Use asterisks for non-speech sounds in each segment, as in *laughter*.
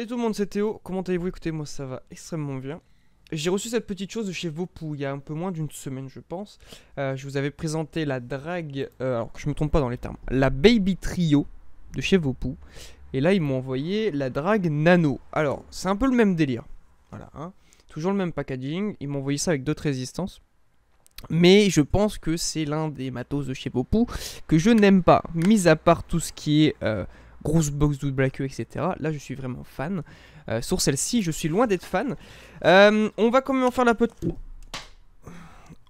Salut tout le monde, c'est Théo. Comment allez-vous Écoutez, moi ça va extrêmement bien. J'ai reçu cette petite chose de chez Vopou il y a un peu moins d'une semaine, je pense. Euh, je vous avais présenté la drague, euh, alors que je me trompe pas dans les termes, la Baby Trio de chez Vopou. Et là, ils m'ont envoyé la drague Nano. Alors, c'est un peu le même délire. Voilà, hein. Toujours le même packaging. Ils m'ont envoyé ça avec d'autres résistances. Mais je pense que c'est l'un des matos de chez Vopou que je n'aime pas. Mis à part tout ce qui est. Euh, grosse box de Black etc. Là, je suis vraiment fan. Euh, sur celle-ci, je suis loin d'être fan. Euh, on va quand même en faire la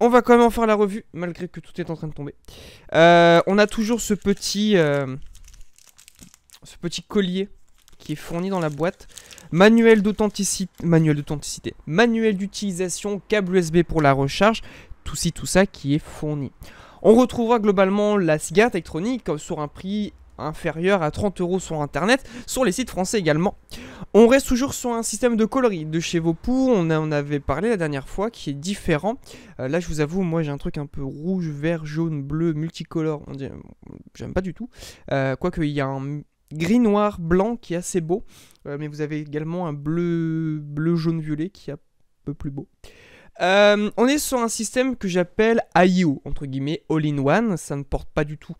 On va quand même en faire la revue, malgré que tout est en train de tomber. Euh, on a toujours ce petit... ce petit collier qui est fourni dans la boîte. Manuel d'authenticité... Manuel d'authenticité. Manuel d'utilisation, câble USB pour la recharge. Tout ci, tout ça qui est fourni. On retrouvera globalement la cigarette électronique sur un prix inférieur à 30 euros sur internet, sur les sites français également. On reste toujours sur un système de coloris de chez Vopou, on en avait parlé la dernière fois, qui est différent. Euh, là, je vous avoue, moi j'ai un truc un peu rouge, vert, jaune, bleu, multicolore, j'aime pas du tout. Euh, Quoique, il y a un gris, noir, blanc qui est assez beau, euh, mais vous avez également un bleu, bleu, jaune, violet qui est un peu plus beau. Euh, on est sur un système que j'appelle IO, entre guillemets, all-in-one. Ça ne porte pas du tout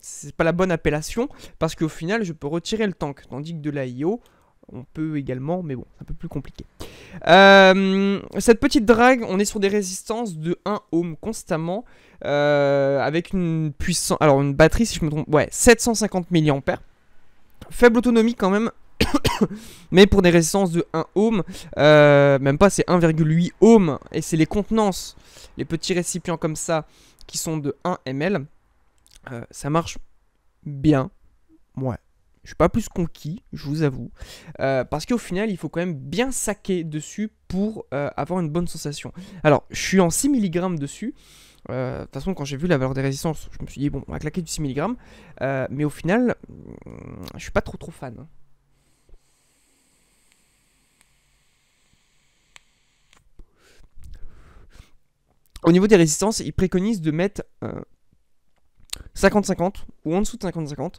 c'est pas la bonne appellation, parce qu'au final, je peux retirer le tank, tandis que de l'AIO, on peut également, mais bon, c'est un peu plus compliqué. Euh, cette petite drague, on est sur des résistances de 1 ohm constamment, euh, avec une puissance, alors une batterie, si je me trompe, ouais, 750 mAh. Faible autonomie quand même, *coughs* mais pour des résistances de 1 ohm, euh, même pas, c'est 1,8 ohm, et c'est les contenances, les petits récipients comme ça, qui sont de 1 ml. Euh, ça marche bien. moi. Je suis pas plus conquis, je vous avoue. Euh, parce qu'au final, il faut quand même bien saquer dessus pour euh, avoir une bonne sensation. Alors, je suis en 6 mg dessus. De toute façon, quand j'ai vu la valeur des résistances, je me suis dit, bon, on va claquer du 6 mg. mais au final, je suis pas trop trop fan. Hein. Au niveau des résistances, ils préconisent de mettre 50-50 ou en dessous de 50-50.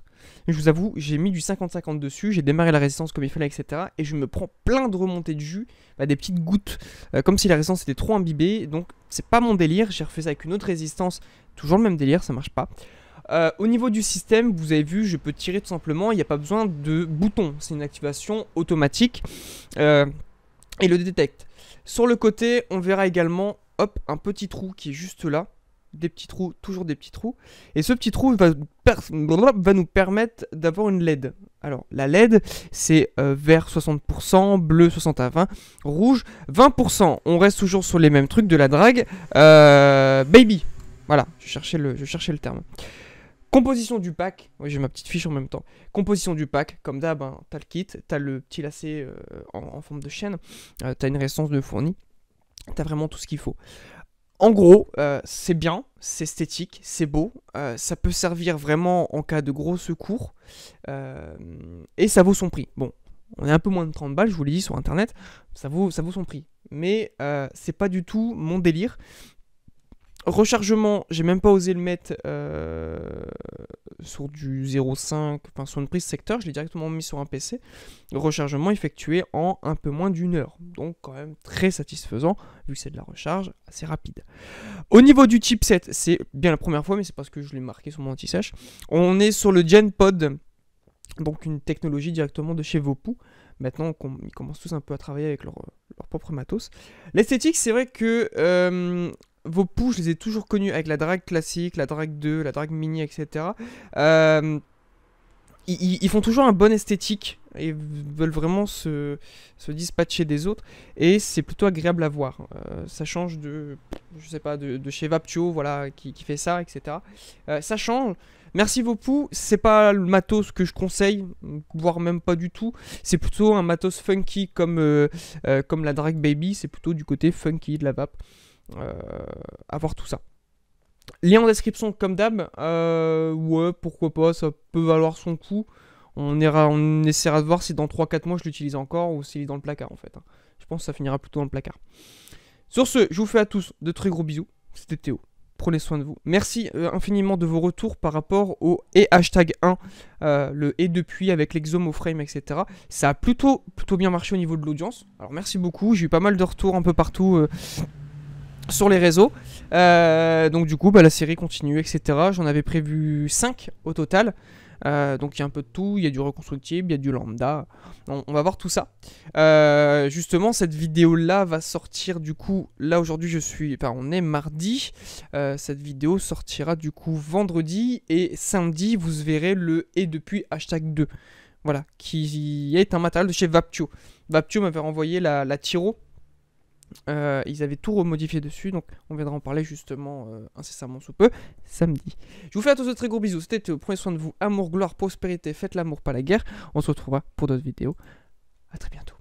Je vous avoue, j'ai mis du 50-50 dessus, j'ai démarré la résistance comme il fallait, etc. Et je me prends plein de remontées de jus, bah, des petites gouttes, euh, comme si la résistance était trop imbibée. Donc c'est pas mon délire, j'ai refait ça avec une autre résistance, toujours le même délire, ça marche pas. Euh, au niveau du système, vous avez vu, je peux tirer tout simplement, il n'y a pas besoin de bouton, c'est une activation automatique euh, et le détecte. Sur le côté, on verra également, hop, un petit trou qui est juste là, des petits trous, toujours des petits trous. Et ce petit trou va, va nous permettre d'avoir une LED. Alors, la LED, c'est euh, vert 60%, bleu 60 à 20, rouge 20%. On reste toujours sur les mêmes trucs de la drague. Euh, baby. Voilà, je cherchais le, je cherchais le terme. Composition du pack, oui j'ai ma petite fiche en même temps. Composition du pack, comme d'hab, hein, t'as le kit, t'as le petit lacet euh, en, forme de chaîne, euh, t'as une résistance de fourni t'as vraiment tout ce qu'il faut. En gros, euh, c'est bien, c'est esthétique, c'est beau, euh, ça peut servir vraiment en cas de gros secours, euh, et ça vaut son prix. Bon, on est un peu moins de 30 balles, je vous l'ai dit sur internet, ça vaut, ça vaut son prix. Mais c'est pas du tout mon délire. Rechargement, j'ai même pas osé le mettre sur du 0.5, enfin sur une prise secteur, je l'ai directement mis sur un PC. Rechargement effectué en un peu moins d'une heure. Donc quand même très satisfaisant, vu que c'est de la recharge assez rapide. Au niveau du chipset, c'est bien la première fois, mais c'est parce que je l'ai marqué sur mon anti-sèche. On est sur le GenPod, donc une technologie directement de chez Vopoo. Maintenant, ils commencent tous un peu à travailler avec leur, propre matos. L'esthétique, c'est vrai que... Euh, vos je les ai toujours connus avec la drague classique, la drague 2, la drague mini, etc. Euh, ils, font toujours un bon esthétique et veulent vraiment se, dispatcher des autres. Et c'est plutôt agréable à voir. Euh, ça change de, je sais pas, de, chez Vaptio, voilà, qui, fait ça, etc. Euh, ça change. Merci Vopou, c'est pas le matos que je conseille, voire même pas du tout. C'est plutôt un matos funky comme, comme la Drag Baby, c'est plutôt du côté funky de la vape. Euh, avoir tout ça. Lien en description comme d'hab. Euh, ouais, pourquoi pas, ça peut valoir son coup. On, ira, on essaiera de voir si dans 3-4 mois je l'utilise encore ou s'il est dans le placard en fait. Hein. Je pense que ça finira plutôt dans le placard. Sur ce, je vous fais à tous de très gros bisous. C'était Théo. Prenez soin de vous. Merci euh, infiniment de vos retours par rapport au et hashtag 1, le et depuis avec l'exome frame, etc. Ça a plutôt, plutôt bien marché au niveau de l'audience. Alors merci beaucoup. J'ai eu pas mal de retours un peu partout sur les réseaux. Euh, donc du coup, bah, la série continue, etc. J'en avais prévu 5 au total. Euh, donc il y a un peu de tout, il y a du reconstructible, il y a du lambda. On, va voir tout ça. Euh, justement, cette vidéo-là va sortir du coup. Là aujourd'hui, je suis. Enfin, on est mardi. cette vidéo sortira du coup vendredi et samedi. Vous verrez le et depuis hashtag 2. Voilà, qui est un matériel de chez Vaptio. Vaptio m'avait envoyé la, la Tiro euh, ils avaient tout remodifié dessus, donc on viendra en parler justement euh, incessamment sous peu samedi. Je vous fais à tous de très gros bisous. C'était au euh, Prenez soin de vous. Amour, gloire, prospérité. Faites l'amour, pas la guerre. On se retrouvera pour d'autres vidéos. à très bientôt.